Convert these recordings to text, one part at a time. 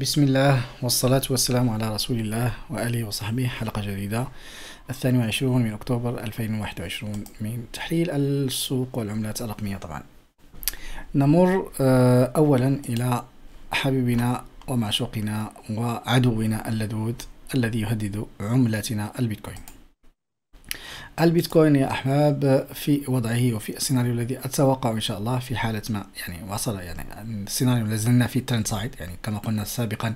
بسم الله والصلاة والسلام على رسول الله وآله وصحبه حلقة جديدة الثاني وعشرون من أكتوبر 2021 من تحليل السوق والعملات الرقمية طبعا نمر أولا إلى حبيبنا ومعشوقنا وعدونا اللدود الذي يهدد عملتنا البيتكوين البيتكوين يا أحباب في وضعه وفي السيناريو الذي أتوقع إن شاء الله في حالة ما يعني وصل يعني السيناريو لازلنا في ترند سايد يعني كما قلنا سابقا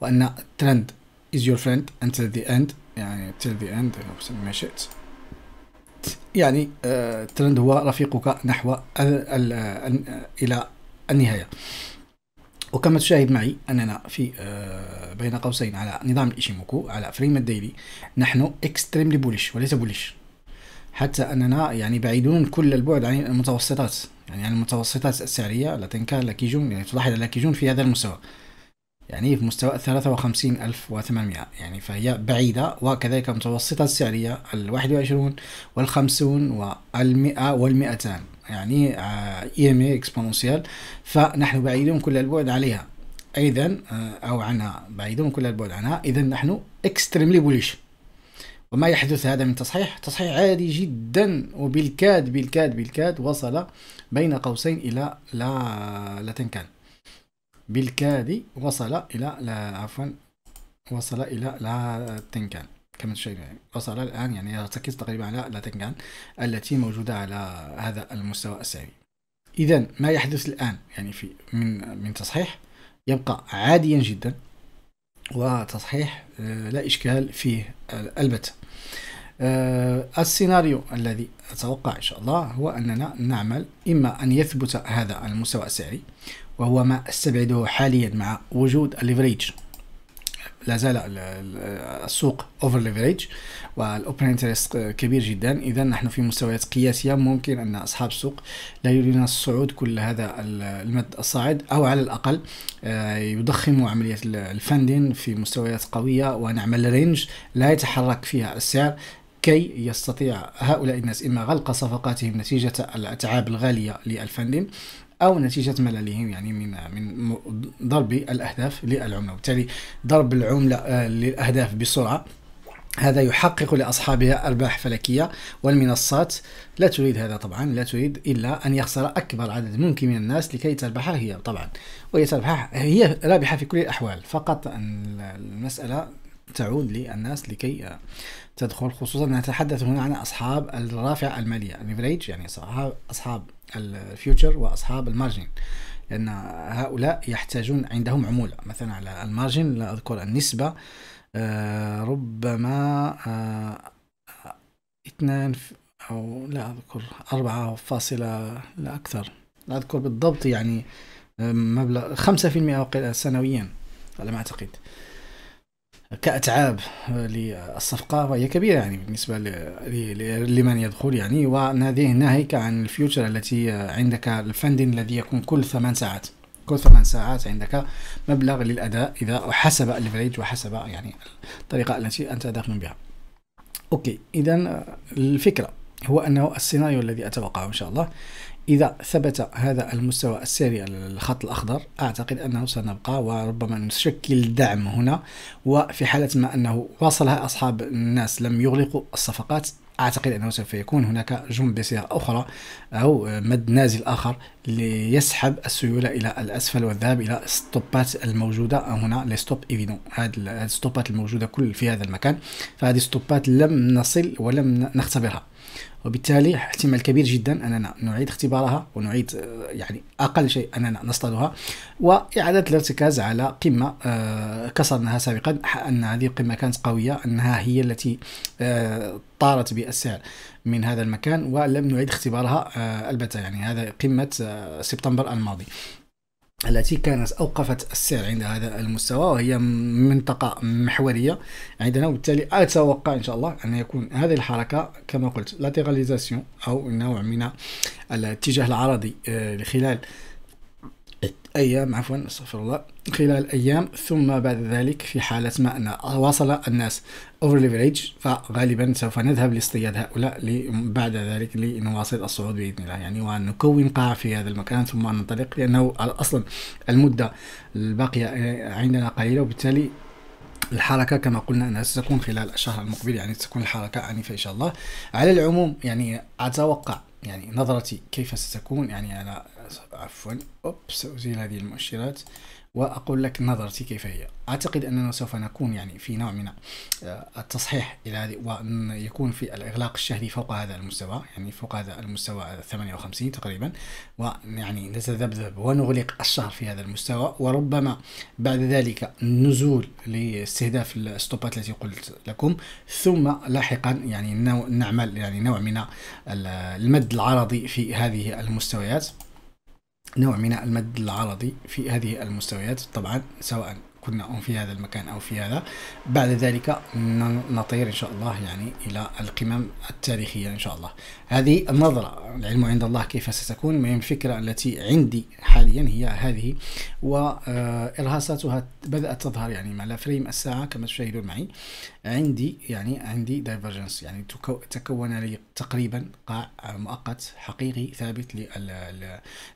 وأن ترند is your friend until the end يعني till the end يعني ما شئت يعني الترند آه، هو رفيقك نحو الـ الـ الـ إلى النهاية وكما تشاهد معي أننا في آه، بين قوسين على نظام الإيشيموكو على فريم الديلي نحن اكستريملي بوليش وليس بوليش حتى أننا يعني بعيدون كل البعد عن المتوسطات يعني عن المتوسطات السعرية التي كان لكيجون يعني تلاحظ لكيجون في هذا المستوى يعني في مستوى 53800 يعني فهي بعيدة وكذلك المتوسطات السعرية ال 21 وال 50 وال 100 وال 200 يعني اي ام اي فنحن بعيدون كل البعد عليها ايضا آه، او عنها بعيدون كل البعد عنها اذا نحن اكستريملي بوليش وما يحدث هذا من تصحيح تصحيح عادي جدا وبالكاد بالكاد بالكاد وصل بين قوسين إلى لا لا تنكان بالكاد وصل إلى لا عفوا وصل إلى لا تنكان كما تشاهد يعني وصل الآن يعني يرتكز تقريبا على لا تنكان التي موجودة على هذا المستوى السعري إذا ما يحدث الآن يعني في من من تصحيح يبقى عاديا جدا وتصحيح آه، لا إشكال فيه آه، البتة آه، السيناريو الذي أتوقع إن شاء الله هو أننا نعمل إما أن يثبت هذا المستوى السعري وهو ما أستبعده حاليا مع وجود الليفريج لا زال السوق اوفر ليفريج والاوبن انترست كبير جدا اذا نحن في مستويات قياسيه ممكن ان اصحاب السوق لا يريدون الصعود كل هذا المد الصاعد او على الاقل آه، يضخموا عمليه الفندين في مستويات قويه ونعمل رينج لا يتحرك فيها السعر كي يستطيع هؤلاء الناس إما غلق صفقاتهم نتيجة الأتعاب الغالية للفندين أو نتيجة مللهم يعني من من ضرب الأهداف للعملة وبالتالي ضرب العملة آه، للأهداف بسرعة هذا يحقق لأصحابها أرباح فلكية والمنصات لا تريد هذا طبعا لا تريد إلا أن يخسر أكبر عدد ممكن من الناس لكي تربح هي طبعا وهي تربح هي رابحة في كل الأحوال فقط أن المسألة تعود للناس لكي آه، تدخل خصوصا نتحدث هنا عن أصحاب الرافعة المالية يعني أصحاب الفيوتشر واصحاب المارجن لان هؤلاء يحتاجون عندهم عموله مثلا على المارجن لا اذكر النسبه آه، ربما آه، اثنان او لا اذكر أربعة فاصلة لا اكثر لا اذكر بالضبط يعني آه، مبلغ خمسة في المئة سنويا على ما اعتقد كأتعاب للصفقة وهي كبيرة يعني بالنسبة لمن يدخل يعني ونهيه ناهيك عن الفيوتشر التي عندك الفندين الذي يكون كل ثمان ساعات كل ثمان ساعات عندك مبلغ للأداء إذا حسب الفريج وحسب يعني الطريقة التي أنت داخل بها أوكي إذا الفكرة هو أنه السيناريو الذي أتوقعه إن شاء الله إذا ثبت هذا المستوى السري الخط الأخضر أعتقد أنه سنبقى وربما نشكل دعم هنا وفي حالة ما أنه واصلها أصحاب الناس لم يغلقوا الصفقات أعتقد أنه سوف يكون هناك جم بصيغة أخرى أو مد نازل آخر ليسحب السيولة إلى الأسفل والذهاب إلى الستوبات الموجودة هنا لي ستوب إيفينو هذه الستوبات الموجودة كل في هذا المكان فهذه الستوبات لم نصل ولم نختبرها وبالتالي احتمال كبير جدا أننا نعيد اختبارها ونعيد آه، يعني أقل شيء أننا نصطادها وإعادة الارتكاز على قمة آه، كسرناها سابقا أن هذه القمة كانت قوية أنها هي التي آه، طارت بالسعر من هذا المكان ولم نعيد اختبارها البتة يعني هذا قمة سبتمبر الماضي التي كانت أوقفت السعر عند هذا المستوى وهي منطقة محورية عندنا وبالتالي أتوقع إن شاء الله أن يكون هذه الحركة كما قلت لاتيراليزاسيون أو نوع من الاتجاه العرضي آه، خلال أيام عفوا استغفر الله خلال أيام ثم بعد ذلك في حالة ما أن واصل الناس اوفر ليفريج فغالبا سوف نذهب لاصطياد هؤلاء بعد ذلك لنواصل الصعود باذن الله يعني وان نكون في هذا المكان ثم ننطلق لانه اصلا المده الباقيه عندنا قليله وبالتالي الحركة كما قلنا أنها ستكون خلال الشهر المقبل يعني ستكون الحركة عنيفة إن شاء الله على العموم يعني أتوقع يعني نظرتي كيف ستكون يعني أنا عفوا أوبس أزيل هذه المؤشرات واقول لك نظرتي كيف هي اعتقد اننا سوف نكون يعني في نوع من آه، التصحيح الى هذه وان يكون في الاغلاق الشهري فوق هذا المستوى يعني فوق هذا المستوى 58 تقريبا ويعني نتذبذب ونغلق الشهر في هذا المستوى وربما بعد ذلك نزول لاستهداف الستوبات التي قلت لكم ثم لاحقا يعني نعمل يعني نوع من المد العرضي في هذه المستويات نوع من المد العرضي في هذه المستويات طبعا سواء كنا في هذا المكان أو في هذا بعد ذلك نطير إن شاء الله يعني إلى القمم التاريخية إن شاء الله هذه النظرة العلم عند الله كيف ستكون من الفكرة التي عندي حاليا هي هذه وإرهاصاتها بدأت تظهر يعني مع فريم الساعة كما تشاهدون معي عندي يعني عندي دايفرجنس يعني تكون لي تقريبا قاع مؤقت حقيقي ثابت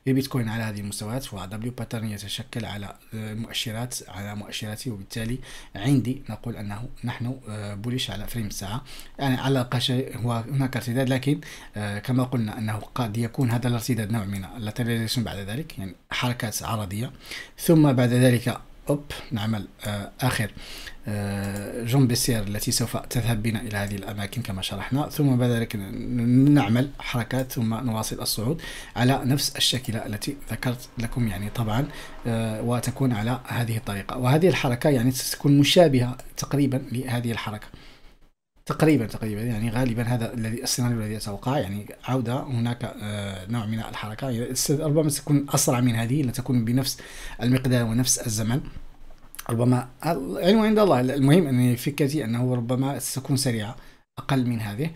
للبيتكوين على هذه المستويات ودبليو باترن يتشكل على المؤشرات آه، على مؤشراتي وبالتالي عندي نقول انه نحن بوليش آه، على فريم الساعه يعني على الأقل هناك ارتداد لكن آه، كما قلنا انه قد يكون هذا الارتداد نوع من اللاتراليزيشن بعد ذلك يعني حركات عرضيه ثم بعد ذلك اوب نعمل آه، اخر آه، جون بيسير التي سوف تذهب بنا الى هذه الاماكن كما شرحنا ثم بعد ذلك نعمل حركات ثم نواصل الصعود على نفس الشكله التي ذكرت لكم يعني طبعا آه، وتكون على هذه الطريقه وهذه الحركه يعني ستكون مشابهه تقريبا لهذه الحركه تقريبا تقريبا يعني غالبا هذا الذي السيناريو الذي اتوقع يعني عوده هناك آه، نوع من الحركه يعني ربما ستكون اسرع من هذه لا تكون بنفس المقدار ونفس الزمن ربما العلم عند الله المهم ان فكرتي انه ربما ستكون سريعه اقل من هذه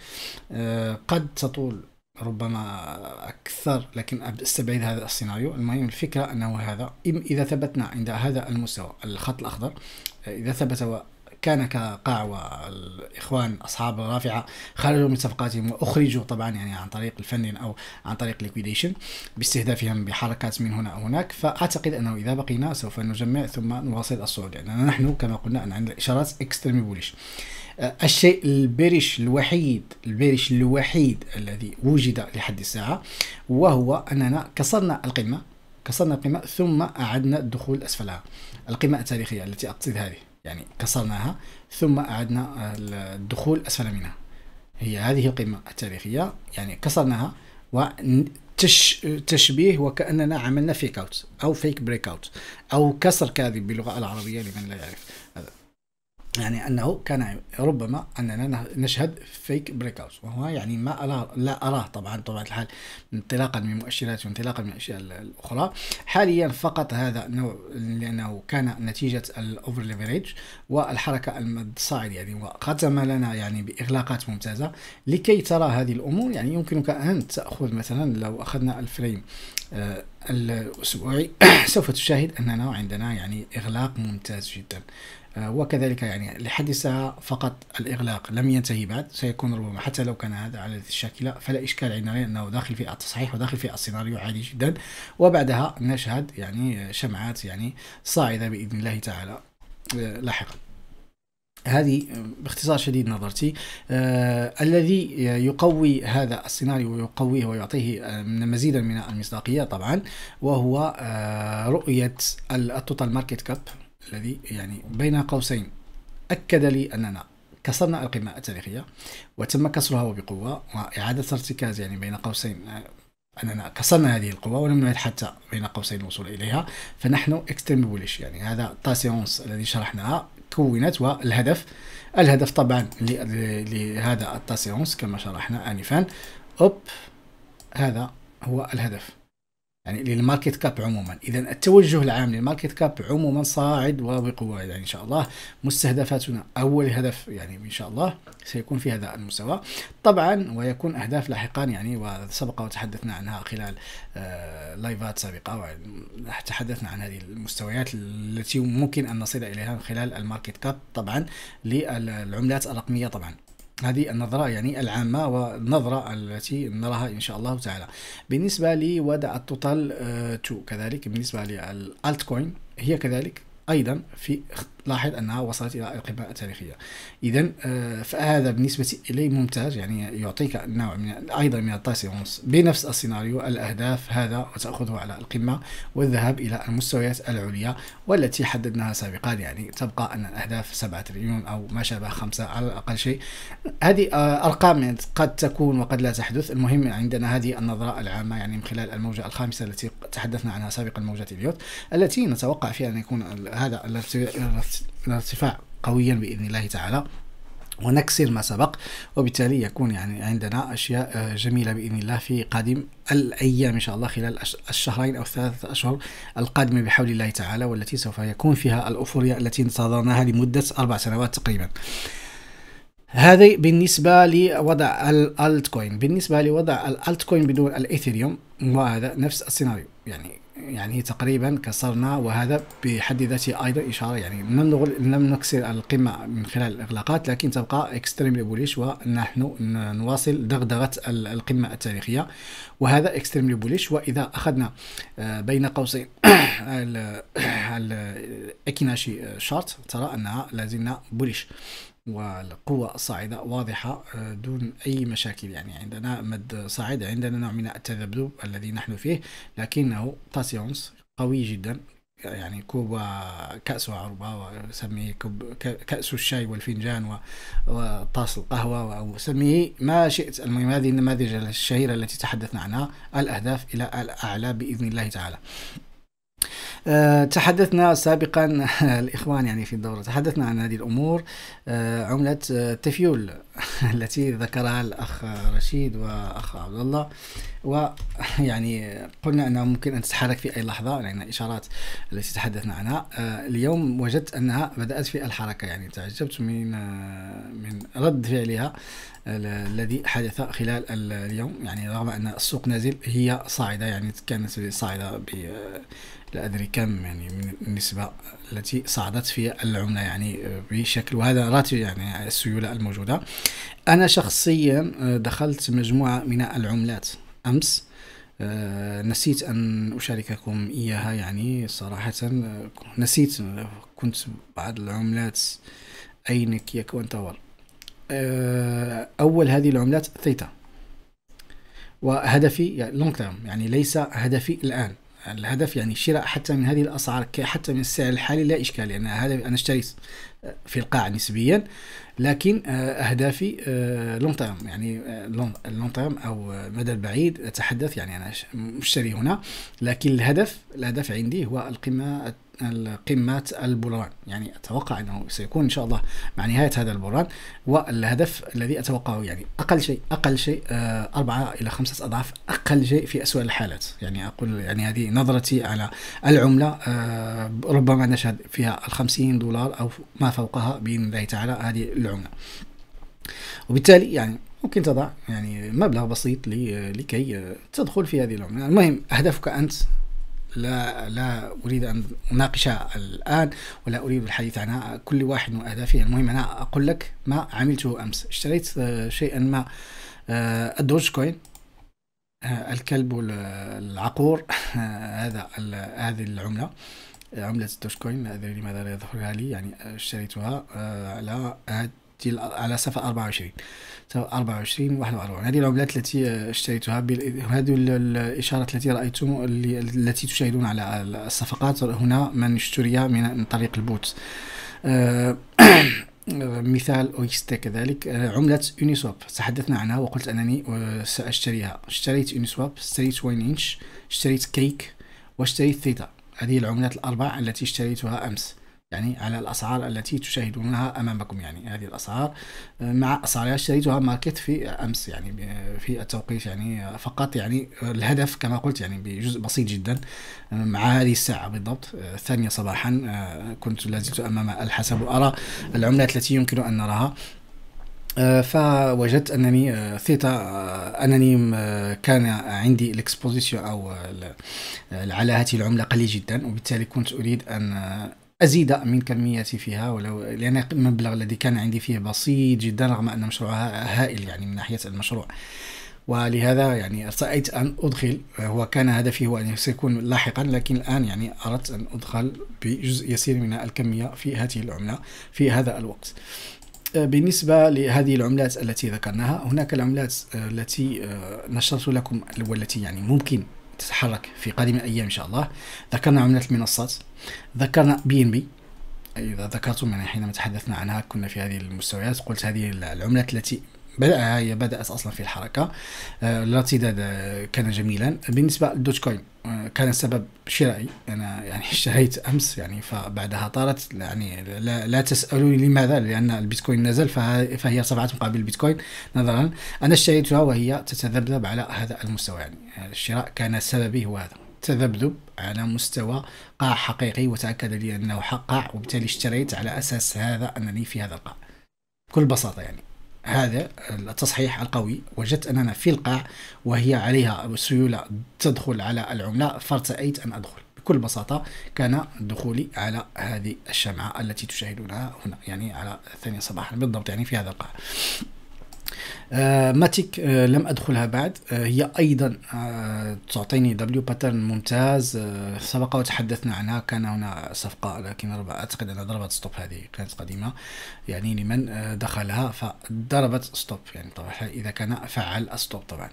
آه، قد تطول ربما اكثر لكن استبعد هذا السيناريو المهم الفكره انه هذا اذا ثبتنا عند هذا المستوى الخط الاخضر آه، اذا ثبت كان كقاع والإخوان أصحاب الرافعة خرجوا من صفقاتهم وأخرجوا طبعا يعني عن طريق الفن أو عن طريق ليكويديشن باستهدافهم بحركات من هنا أو هناك فأعتقد أنه إذا بقينا سوف نجمع ثم نواصل الصعود لأننا يعني نحن كما قلنا أن عندنا إشارات اكستريم آه، بوليش الشيء البيرش الوحيد البيرش الوحيد الذي وجد لحد الساعة وهو أننا كسرنا القمة كسرنا القمة ثم أعدنا الدخول أسفلها القمة التاريخية التي أقصد هذه يعني كسرناها ثم أعدنا الدخول أسفل منها هي هذه القمة التاريخية يعني كسرناها وتش تشبيه وكأننا عملنا فيك أوت أو فيك بريك أوت أو كسر كاذب باللغة العربية لمن لا يعرف هذا يعني أنه كان ربما أننا نشهد فيك بريك أوت وهو يعني ما أرى لا أراه طبعا طبعا الحال انطلاقا من مؤشرات وانطلاقا من الأشياء الأخرى حاليا فقط هذا نوع لأنه كان نتيجة الأوفر ليفريج والحركة الصاعدة يعني وختم لنا يعني بإغلاقات ممتازة لكي ترى هذه الأمور يعني يمكنك أن تأخذ مثلا لو أخذنا الفريم آه، الأسبوعي سوف تشاهد أننا عندنا يعني إغلاق ممتاز جدا آه، وكذلك يعني لحد الساعة فقط الإغلاق لم ينتهي بعد سيكون ربما حتى لو كان هذا على الشاكلة فلا إشكال عندنا أنه داخل في التصحيح وداخل في السيناريو عادي جدا وبعدها نشهد يعني شمعات يعني صاعدة بإذن الله تعالى آه، لاحقا هذه باختصار شديد نظرتي آه الذي يقوي هذا السيناريو ويقويه ويعطيه آه، مزيدا من المصداقية طبعا وهو آه رؤية التوتال ماركت كاب الذي يعني بين قوسين أكد لي أننا كسرنا القمة التاريخية وتم كسرها وبقوة وإعادة ارتكاز يعني بين قوسين أننا كسرنا هذه القوة ولم نعد حتى بين قوسين الوصول إليها فنحن اكستريم بوليش يعني هذا تاسيونس الذي شرحناها كونت والهدف الهدف طبعا لهذا التاسيونس كما شرحنا آنفا أوب هذا هو الهدف يعني للماركت كاب عموما اذا التوجه العام للماركت كاب عموما صاعد وبقوه يعني ان شاء الله مستهدفاتنا اول هدف يعني ان شاء الله سيكون في هذا المستوى طبعا ويكون اهداف لاحقا يعني وسبق وتحدثنا عنها خلال آه لايفات سابقه وتحدثنا عن هذه المستويات التي ممكن ان نصل اليها من خلال الماركت كاب طبعا للعملات الرقميه طبعا هذه النظرة يعني العامة والنظرة التي نراها إن شاء الله تعالى بالنسبة لوضع التوتال 2 آه، كذلك بالنسبة للالت كوين هي كذلك أيضا في لاحظ انها وصلت الى القمه التاريخيه اذا آه، فهذا بالنسبه الي ممتاز يعني يعطيك نوع من ايضا من الطاسيونس بنفس السيناريو الاهداف هذا وتاخذه على القمه والذهاب الى المستويات العليا والتي حددناها سابقا يعني تبقى ان الاهداف 7 تريليون او ما شابه خمسه على الاقل شيء هذه آه، ارقام قد تكون وقد لا تحدث المهم عندنا هذه النظره العامه يعني من خلال الموجه الخامسه التي تحدثنا عنها سابقا موجه اليوت التي نتوقع فيها ان يكون هذا الارتفاع قويا باذن الله تعالى ونكسر ما سبق وبالتالي يكون يعني عندنا اشياء آه، جميله باذن الله في قادم الايام ان شاء الله خلال الشهرين او الثلاثه اشهر القادمه بحول الله تعالى والتي سوف يكون فيها الافوريا التي انتظرناها لمده اربع سنوات تقريبا. هذه بالنسبة لوضع الالت كوين، بالنسبة لوضع الالت كوين بدون الايثيريوم وهذا نفس السيناريو يعني يعني تقريبا كسرنا وهذا بحد ذاته ايضا اشاره يعني لم لم نكسر القمه من خلال الاغلاقات لكن تبقى اكستريملي بوليش ونحن نواصل دغدغه القمه التاريخيه وهذا اكستريملي بوليش واذا اخذنا آه، بين قوسين الاكيناشي شارت ترى انها لازلنا بوليش والقوة الصاعدة واضحة آه، دون أي مشاكل يعني عندنا مد صاعد عندنا نوع من التذبذب الذي نحن فيه لكنه باسيونس قوي جدا يعني كوب كأس عربة وسميه كوب كأس الشاي والفنجان وطاس القهوة وسميه ما شئت المهم هذه النماذج الشهيرة التي تحدثنا عنها الأهداف إلى الأعلى بإذن الله تعالى آه، تحدثنا سابقا الاخوان يعني في الدوره تحدثنا عن هذه الامور آه، عمله التفيول آه، التي ذكرها الاخ رشيد واخ عبد الله ويعني قلنا انها ممكن ان تتحرك في اي لحظه لان يعني الاشارات التي تحدثنا عنها اليوم وجدت انها بدات في الحركه يعني تعجبت من من رد فعلها الذي حدث خلال اليوم يعني رغم ان السوق نازل هي صاعده يعني كانت صاعده لا أدري كم يعني من النسبة التي صعدت في العملة يعني آه، بشكل وهذا راتب يعني السيولة الموجودة أنا شخصيا آه، دخلت مجموعة من العملات أمس آه، نسيت أن أشارككم إياها يعني صراحة نسيت كنت بعض العملات أين يكون وانتور أول هذه العملات ثيتا وهدفي يعني لونج تيرم يعني ليس هدفي الآن الهدف يعني شراء حتى من هذه الاسعار حتى من السعر الحالي لا اشكال لان يعني هذا انا اشتري آه، في القاع نسبيا لكن آه، اهدافي لونج آه، تيرم يعني لونج تيرم او المدى البعيد اتحدث يعني انا مشتري هنا لكن الهدف الهدف عندي هو القمه قمة البرهان يعني أتوقع أنه سيكون إن شاء الله مع نهاية هذا البرهان والهدف الذي أتوقعه يعني أقل شيء أقل شيء آه، أربعة إلى خمسة أضعاف أقل شيء في أسوأ الحالات يعني أقول يعني هذه نظرتي على العملة آه، ربما نشهد فيها الخمسين دولار أو ما فوقها بإذن الله تعالى هذه العملة وبالتالي يعني ممكن تضع يعني مبلغ بسيط لكي تدخل في هذه العملة المهم أهدافك أنت لا لا اريد ان اناقشها الان ولا اريد الحديث عنها كل واحد واهدافه المهم انا اقول لك ما عملته امس اشتريت آه، شيئا ما آه، الدوج كوين آه، الكلب والعقور هذا هذه العمله عملة الدوج كوين لا أدري لماذا لا يظهرها لي يعني اشتريتها على على صفحة 24 24 41 هذه العملات التي آه، اشتريتها هذه الاشارات التي رأيتم التي تشاهدون على الصفقات هنا من اشتري من طريق البوت آه، مثال أويستا كذلك آه، عملة يونيسواب تحدثنا عنها وقلت أنني سأشتريها اشتريت يونيسواب اشتريت 1 إنش اشتريت كيك واشتريت ثيتا هذه العملات الأربع التي اشتريتها أمس يعني على الأسعار التي تشاهدونها أمامكم يعني هذه الأسعار آه، مع أسعارها اشتريتها ماركت في أمس يعني في التوقيت يعني فقط يعني الهدف كما قلت يعني بجزء بسيط جدا آه، مع هذه الساعة بالضبط آه، الثانية صباحا كنت لازلت أمام الحسب وأرى العملات التي يمكن أن نراها فوجدت انني ثيتا انني كان عندي الاكسبوزيسيون او على هذه العمله قليل جدا وبالتالي كنت اريد ان أزيد من كميتي فيها ولو لأن المبلغ الذي كان عندي فيه بسيط جدا رغم أن مشروعها هائل يعني من ناحية المشروع ولهذا يعني ارتأيت أن أدخل هو كان هدفي هو أن سيكون لاحقا لكن الآن يعني أردت أن أدخل بجزء يسير من الكمية في هذه العملة في هذا الوقت بالنسبة لهذه العملات التي ذكرناها هناك العملات التي آه، نشرت لكم والتي يعني ممكن تتحرك في قادم الأيام إن شاء الله ذكرنا عملات المنصات ذكرنا بي ان بي إذا ذكرتم يعني حينما تحدثنا عنها كنا في هذه المستويات قلت هذه العملات التي بدأها هي بدأت أصلا في الحركة آه، الارتداد آه، كان جميلا بالنسبة للدوت كوين كان السبب شرائي انا يعني اشتريت امس يعني فبعدها طارت يعني لا, لا تسالوني لماذا لان البيتكوين نزل فهي سبعه مقابل البيتكوين نظرا انا اشتريتها وهي تتذبذب على هذا المستوى يعني الشراء كان سببي هو هذا تذبذب على مستوى قاع حقيقي وتاكد لي انه قاع وبالتالي اشتريت على اساس هذا انني في هذا القاع بكل بساطه يعني هذا التصحيح القوي وجدت أننا في القاع وهي عليها سيولة تدخل على العملة فارتأيت أن أدخل بكل بساطة كان دخولي على هذه الشمعة التي تشاهدونها هنا يعني على الثانية صباحا بالضبط يعني في هذا القاع آه، ماتيك آه، لم ادخلها بعد آه، هي ايضا تعطيني دبليو باترن ممتاز سبق وتحدثنا عنها كان هنا صفقه لكن اعتقد انها ضربت ستوب هذه كانت قديمه يعني لمن دخلها فضربت ستوب يعني طبعا اذا كان فعل ستوب طبعا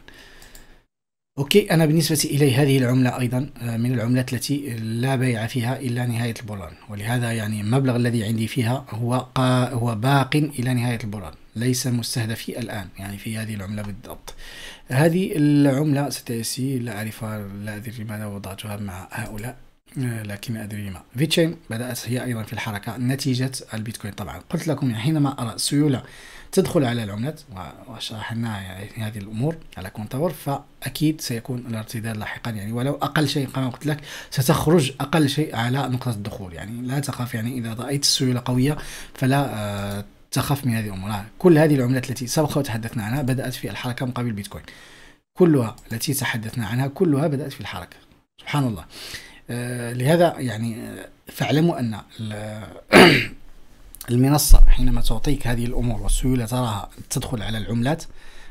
اوكي انا بالنسبه الي هذه العمله ايضا من العملات التي لا بيع فيها الا نهايه البولان ولهذا يعني المبلغ الذي عندي فيها هو هو باق الى نهايه البولان ليس مستهدفي الآن يعني في هذه العملة بالضبط هذه العملة ستأسي لا أعرف لا أدري لماذا وضعتها مع هؤلاء لكن أدري ما فيتشين بدأت هي أيضا في الحركة نتيجة البيتكوين طبعا قلت لكم يعني حينما أرى سيولة تدخل على العملات وشرحنا يعني هذه الأمور على كونتاور فأكيد سيكون الارتداد لاحقا يعني ولو أقل شيء كما قلت لك ستخرج أقل شيء على نقطة الدخول يعني لا تخاف يعني إذا رأيت السيولة قوية فلا آه، تخف من هذه الامور آه، كل هذه العملات التي سبق وتحدثنا عنها بدات في الحركه مقابل البيتكوين بيتكوين كلها التي تحدثنا عنها كلها بدات في الحركه سبحان الله آه، لهذا يعني آه، فاعلموا ان المنصه حينما تعطيك هذه الامور والسيوله تراها تدخل على العملات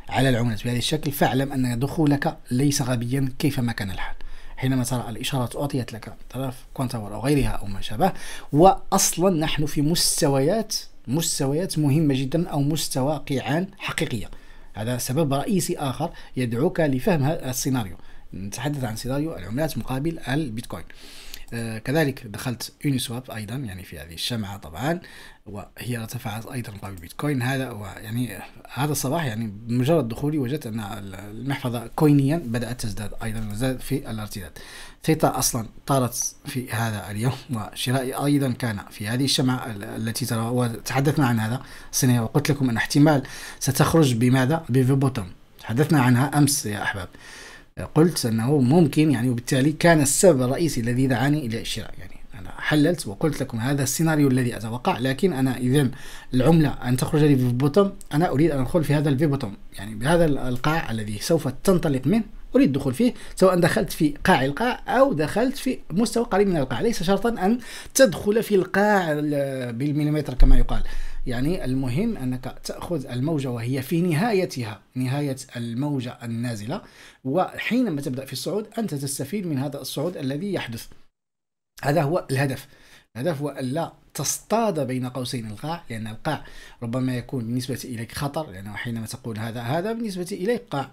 على العملات بهذا الشكل فاعلم ان دخولك ليس غبيا كيفما كان الحال حينما ترى الاشارات اعطيت لك طرف كوانتاور او غيرها او ما شابه واصلا نحن في مستويات مستويات مهمة جدا أو مستوى قيعان حقيقية هذا سبب رئيسي آخر يدعوك لفهم هذا السيناريو نتحدث عن سيناريو العملات مقابل البيتكوين آه، كذلك دخلت يونيسواب ايضا يعني في هذه الشمعه طبعا وهي ارتفعت ايضا مقابل بيتكوين هذا ويعني هذا الصباح يعني بمجرد دخولي وجدت ان المحفظه كوينيا بدات تزداد ايضا وزاد في الارتداد ثيتا اصلا طارت في هذا اليوم وشرائي ايضا كان في هذه الشمعه التي ترى وتحدثنا عن هذا الصينيه وقلت لكم ان احتمال ستخرج بماذا بفيبوتم تحدثنا عنها امس يا احباب قلت أنه ممكن يعني وبالتالي كان السبب الرئيسي الذي دعاني إلى الشراء يعني أنا حللت وقلت لكم هذا السيناريو الذي أتوقع لكن أنا إذا العملة أن تخرج لي في بوتوم أنا أريد أن أدخل في هذا الفي بوتوم يعني بهذا القاع الذي سوف تنطلق منه اريد الدخول فيه سواء دخلت في قاع القاع او دخلت في مستوى قريب من القاع ليس شرطا ان تدخل في القاع بالمليمتر كما يقال يعني المهم أنك تأخذ الموجة وهي في نهايتها نهاية الموجة النازلة وحينما تبدأ في الصعود أنت تستفيد من هذا الصعود الذي يحدث هذا هو الهدف الهدف هو ألا تصطاد بين قوسين القاع لأن القاع ربما يكون بالنسبة إليك خطر لأنه حينما تقول هذا هذا بالنسبة إليك قاع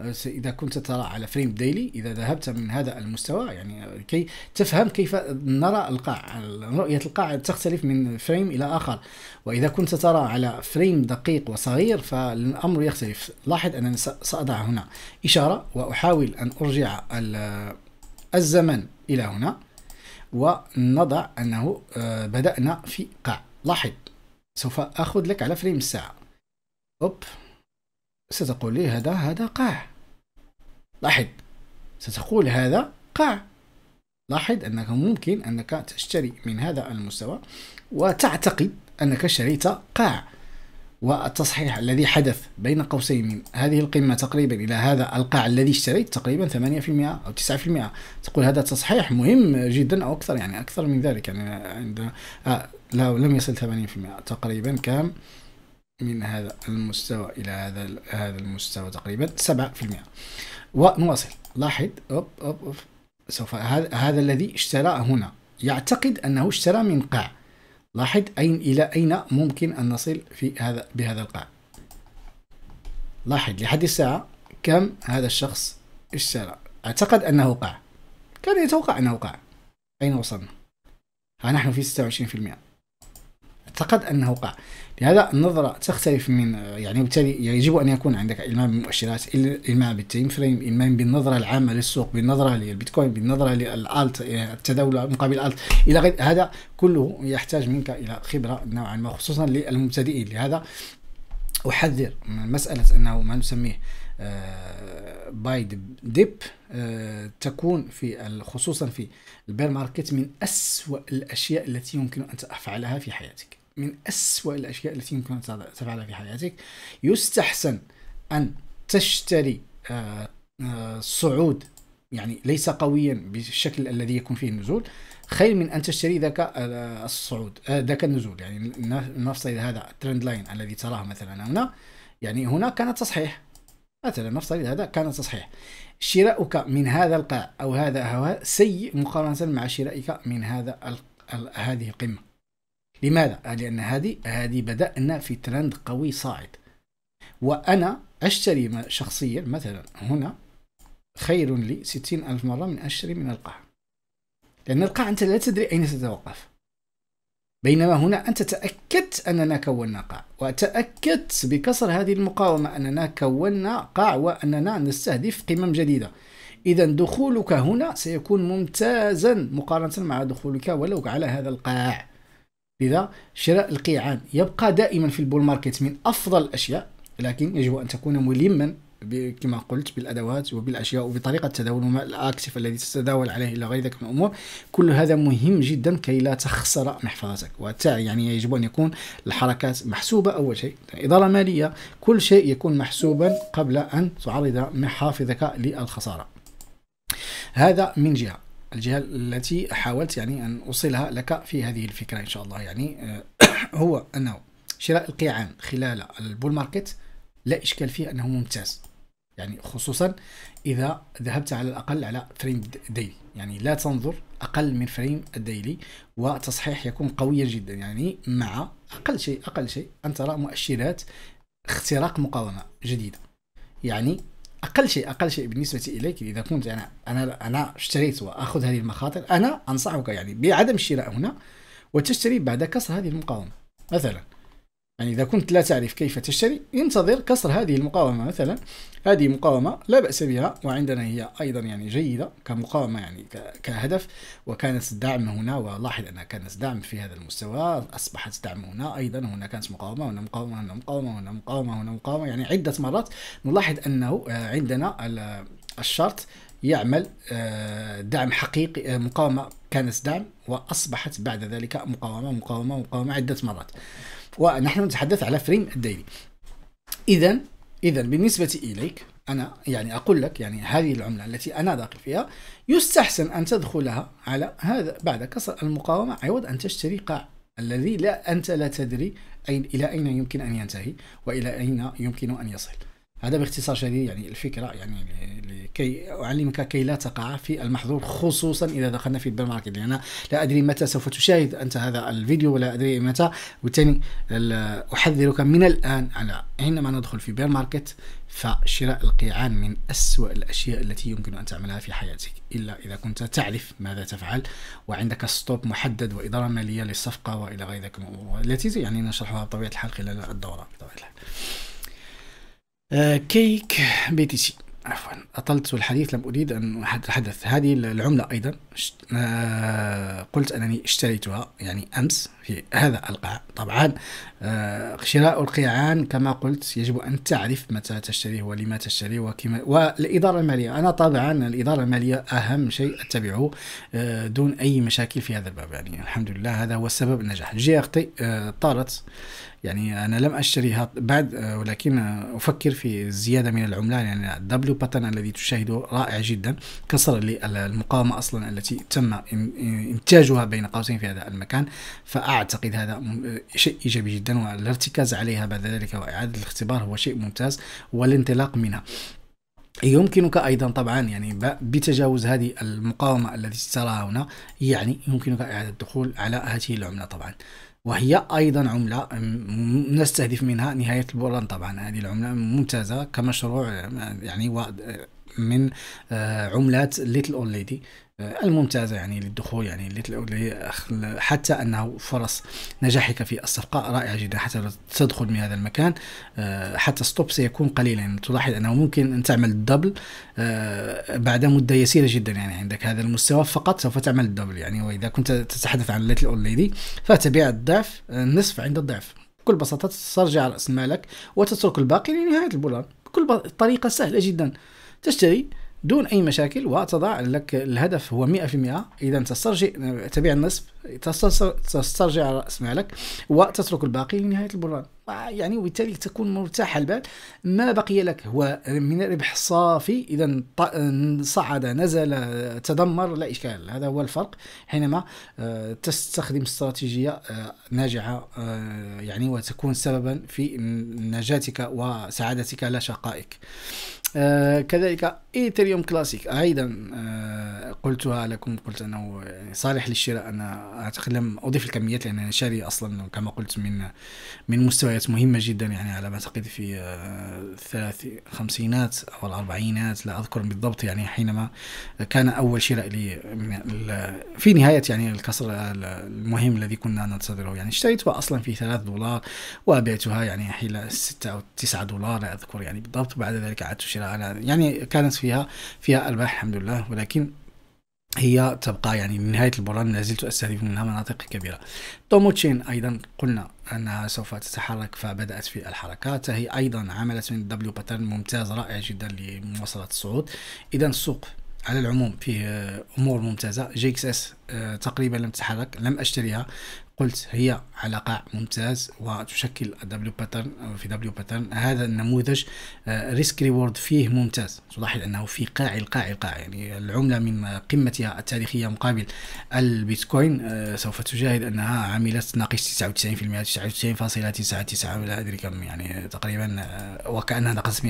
أه، إذا كنت ترى على فريم ديلي إذا ذهبت من هذا المستوى يعني كي تفهم كيف نرى القاع رؤية القاع تختلف من فريم إلى آخر وإذا كنت ترى على فريم دقيق وصغير فالأمر يختلف لاحظ أنني سأضع هنا إشارة وأحاول أن أرجع الزمن إلى هنا ونضع أنه أه، بدأنا في قاع لاحظ سوف أخذ لك على فريم الساعة أوب ستقول لي هذا هذا قاع لاحظ ستقول هذا قاع لاحظ أنك ممكن أنك تشتري من هذا المستوى وتعتقد أنك شريت قاع والتصحيح الذي حدث بين قوسين من هذه القمة تقريبا إلى هذا القاع الذي اشتريت تقريبا 8% أو 9% تقول هذا تصحيح مهم جدا أو أكثر يعني أكثر من ذلك يعني عند آه لا لم يصل 8% تقريبا كام من هذا المستوى إلى هذا هذا المستوى تقريبا 7% ونواصل لاحظ أوب أوب أوب سوف هذا هذا الذي اشترى هنا يعتقد أنه اشترى من قاع لاحظ أين إلى أين ممكن أن نصل في هذا بهذا القاع لاحظ لحد الساعة كم هذا الشخص اشترى اعتقد أنه قاع كان يتوقع أنه قاع أين وصلنا؟ ها نحن في 26% اعتقد أنه قاع لهذا النظرة تختلف من يعني وبالتالي يجب أن يكون عندك إلمام بالمؤشرات إلمام بالتايم فريم إلمام بالنظرة العامة للسوق بالنظرة للبيتكوين بالنظرة للألت التداول مقابل الألت إلى غير هذا كله يحتاج منك إلى خبرة نوعا ما خصوصا للمبتدئين لهذا أحذر من مسألة أنه ما نسميه باي آه، ديب آه، تكون في خصوصا في البير ماركت من أسوأ الأشياء التي يمكن أن تفعلها في حياتك من أسوأ الأشياء التي يمكن أن تفعلها في حياتك يستحسن أن تشتري آه، آه، صعود يعني ليس قويا بالشكل الذي يكون فيه النزول خير من ان تشتري ذاك آه، الصعود ذاك النزول يعني نفترض هذا الترند لاين الذي تراه مثلا هنا يعني هنا كان تصحيح مثلا نفترض هذا كان تصحيح شراؤك من هذا القاع او هذا هو سيء مقارنه مع شرائك من هذا هذه القمه لماذا؟ لأن هذه هذه بدأنا في ترند قوي صاعد وأنا أشتري شخصيا مثلا هنا خير لي ستين ألف مرة من أشتري من القاع لأن القاع أنت لا تدري أين تتوقف بينما هنا أنت تأكدت أننا كونا قاع وتأكدت بكسر هذه المقاومة أننا كونا قاع وأننا نستهدف قمم جديدة إذا دخولك هنا سيكون ممتازا مقارنة مع دخولك ولو على هذا القاع لذا شراء القيعان يبقى دائما في البول ماركت من أفضل الأشياء لكن يجب أن تكون ملما كما قلت بالادوات وبالاشياء وبطريقه تداول وما الاكتف الذي تتداول عليه الى غير ذلك من الامور كل هذا مهم جدا كي لا تخسر محفظتك والتالي يعني يجب ان يكون الحركات محسوبه اول شيء اداره ماليه كل شيء يكون محسوبا قبل ان تعرض محافظك للخساره هذا من جهه الجهة التي حاولت يعني أن أوصلها لك في هذه الفكرة إن شاء الله يعني آه، هو أنه شراء القيعان خلال البول ماركت لا إشكال فيه أنه ممتاز يعني خصوصا إذا ذهبت على الأقل على فريم ديلي يعني لا تنظر أقل من فريم الديلي وتصحيح يكون قويا جدا يعني مع أقل شيء أقل شيء أن ترى مؤشرات اختراق مقاومة جديدة يعني اقل شيء اقل شيء بالنسبه اليك اذا كنت انا انا انا اشتريت واخذ هذه المخاطر انا انصحك يعني بعدم الشراء هنا وتشتري بعد كسر هذه المقاومه مثلا يعني إذا كنت لا تعرف كيف تشتري انتظر كسر هذه المقاومة مثلا هذه مقاومة لا بأس بها وعندنا هي أيضا يعني جيدة كمقاومة يعني كهدف وكانت دعم هنا ولاحظ أنها كانت دعم في هذا المستوى أصبحت دعم هنا أيضا هنا كانت مقاومة هنا مقاومة هنا مقاومة هنا مقاومة هنا مقاومة يعني عدة مرات نلاحظ أنه آه، عندنا الشرط يعمل آه، دعم حقيقي آه، مقاومة كانت دعم وأصبحت بعد ذلك مقاومة مقاومة مقاومة عدة مرات ونحن نتحدث على فريم الديلي اذا اذا بالنسبه اليك انا يعني اقول لك يعني هذه العمله التي انا داخل فيها يستحسن ان تدخلها على هذا بعد كسر المقاومه عوض ان تشتري قاع الذي لا انت لا تدري أين الى اين يمكن ان ينتهي والى اين يمكن ان يصل هذا باختصار شديد يعني الفكره يعني لكي اعلمك كي لا تقع في المحظور خصوصا اذا دخلنا في البير يعني ماركت لان لا ادري متى سوف تشاهد انت هذا الفيديو ولا ادري متى وبالتالي احذرك من الان على حينما ندخل في بير ماركت فشراء القيعان من أسوأ الأشياء التي يمكن أن تعملها في حياتك إلا إذا كنت تعرف ماذا تفعل وعندك ستوب محدد وإدارة مالية للصفقة وإلى غير ذلك التي يعني نشرحها بطبيعة الحال خلال الدورة بطبيعة الحال آه، كيك بي تي سي عفوا أطلت الحديث لم أريد أن أتحدث هذه العملة أيضا آه، قلت أنني اشتريتها يعني أمس في هذا القاع طبعا شراء آه، القيعان كما قلت يجب أن تعرف متى تشتريه ولما تشتريه وكما والإدارة المالية أنا طبعا الإدارة المالية أهم شيء أتبعه دون أي مشاكل في هذا الباب يعني الحمد لله هذا هو سبب النجاح جي طارت يعني أنا لم أشتريها بعد آه، ولكن أفكر في الزيادة من العملان يعني الدبليو باتن الذي تشاهده رائع جدا كسر للمقاومه المقاومة أصلا التي تم إنتاجها بين قوسين في هذا المكان فأعتقد هذا شيء إيجابي جدا والارتكاز عليها بعد ذلك وإعادة الاختبار هو شيء ممتاز والانطلاق منها يمكنك ايضا طبعا يعني بتجاوز هذه المقاومه التي تراها هنا يعني يمكنك اعاده الدخول على هذه العمله طبعا وهي أيضا عملة نستهدف منها نهاية البولان طبعا هذه العملة ممتازة كمشروع يعني من آه، عملات ليتل اول ليدي الممتازة يعني للدخول يعني ليتل اول ليدي حتى أنه فرص نجاحك في الصفقة رائعة جدا حتى تدخل من هذا المكان آه، حتى ستوب سيكون قليلا يعني تلاحظ أنه ممكن أن تعمل الدبل آه، بعد مدة يسيرة جدا يعني عندك هذا المستوى فقط سوف تعمل الدبل يعني وإذا كنت تتحدث عن ليتل اول ليدي فتبيع الضعف النصف عند الضعف بكل بساطة تسترجع رأس مالك وتترك الباقي لنهاية البولان بكل طريقة سهلة جدا تشتري دون اي مشاكل وتضع لك الهدف هو 100% اذا تسترجع تبيع النصف تسترجع راس مالك وتترك الباقي لنهايه البرهان يعني وبالتالي تكون مرتاح البال ما بقي لك هو من الربح الصافي اذا صعد نزل تدمر لا اشكال هذا هو الفرق حينما آه، تستخدم استراتيجيه آه، ناجعه آه، يعني وتكون سببا في نجاتك وسعادتك لا شقائك كذلك ايثريوم كلاسيك ايضا قلتها لكم قلت انه صالح للشراء انا اعتقد لم اضيف الكميات لان انا شاري اصلا كما قلت من من مستويات مهمه جدا يعني على ما اعتقد في الثلاث آه، خمسينات او الاربعينات لا اذكر بالضبط يعني حينما كان اول شراء لي في نهايه يعني الكسر المهم الذي كنا ننتظره يعني اشتريتها اصلا في 3 دولار وبعتها يعني حيلة 6 او 9 دولار لا اذكر يعني بالضبط بعد ذلك عدت شراء يعني كانت فيها فيها ارباح الحمد لله ولكن هي تبقى يعني نهايه المباراه لا زلت أستهدف منها مناطق كبيرة توموتشين أيضا قلنا أنها سوف تتحرك فبدأت في الحركات هي أيضا عملت من دبليو باترن ممتاز رائع جدا لمواصلة الصعود إذا السوق على العموم فيه امور ممتازه جيكس اس آه، تقريبا لم تتحرك لم اشتريها قلت هي على قاع ممتاز وتشكل دبليو باترن آه، في دبليو باترن هذا النموذج ريسك آه، ريورد فيه ممتاز تلاحظ انه في قاع القاع القاع يعني العمله من قمتها التاريخيه مقابل البيتكوين آه، سوف تشاهد انها عملت ناقص 99% 99.99 ولا ادري كم يعني تقريبا وكانها ناقص 100%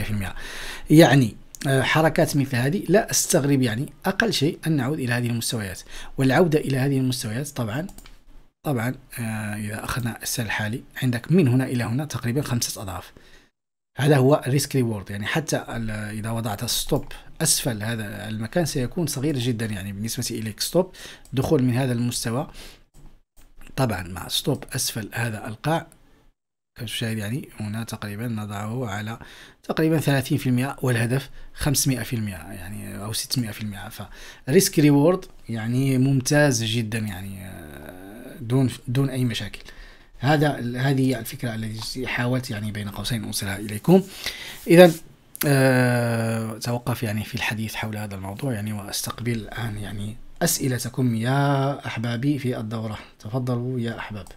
يعني حركات مثل هذه لا استغرب يعني اقل شيء ان نعود الى هذه المستويات والعوده الى هذه المستويات طبعا طبعا آه، إذا أخذنا السعر الحالي عندك من هنا إلى هنا تقريبا خمسة أضعاف هذا هو ريسك ريورد يعني حتى إذا وضعت ستوب أسفل هذا المكان سيكون صغير جدا يعني بالنسبة إليك ستوب دخول من هذا المستوى طبعا مع ستوب أسفل هذا القاع كتشاهد يعني هنا تقريبا نضعه على تقريبا 30% والهدف 500% يعني أو 600% فريسك ريورد يعني ممتاز جدا يعني آه، دون دون اي مشاكل هذا هذه الفكره التي حاولت يعني بين قوسين اوصلها اليكم اذا أه توقف يعني في الحديث حول هذا الموضوع يعني واستقبل الان يعني اسئلتكم يا احبابي في الدوره تفضلوا يا احباب